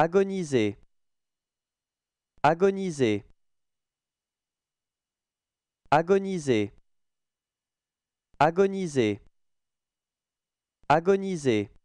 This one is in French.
Agoniser. Agoniser. Agoniser. Agoniser. Agoniser.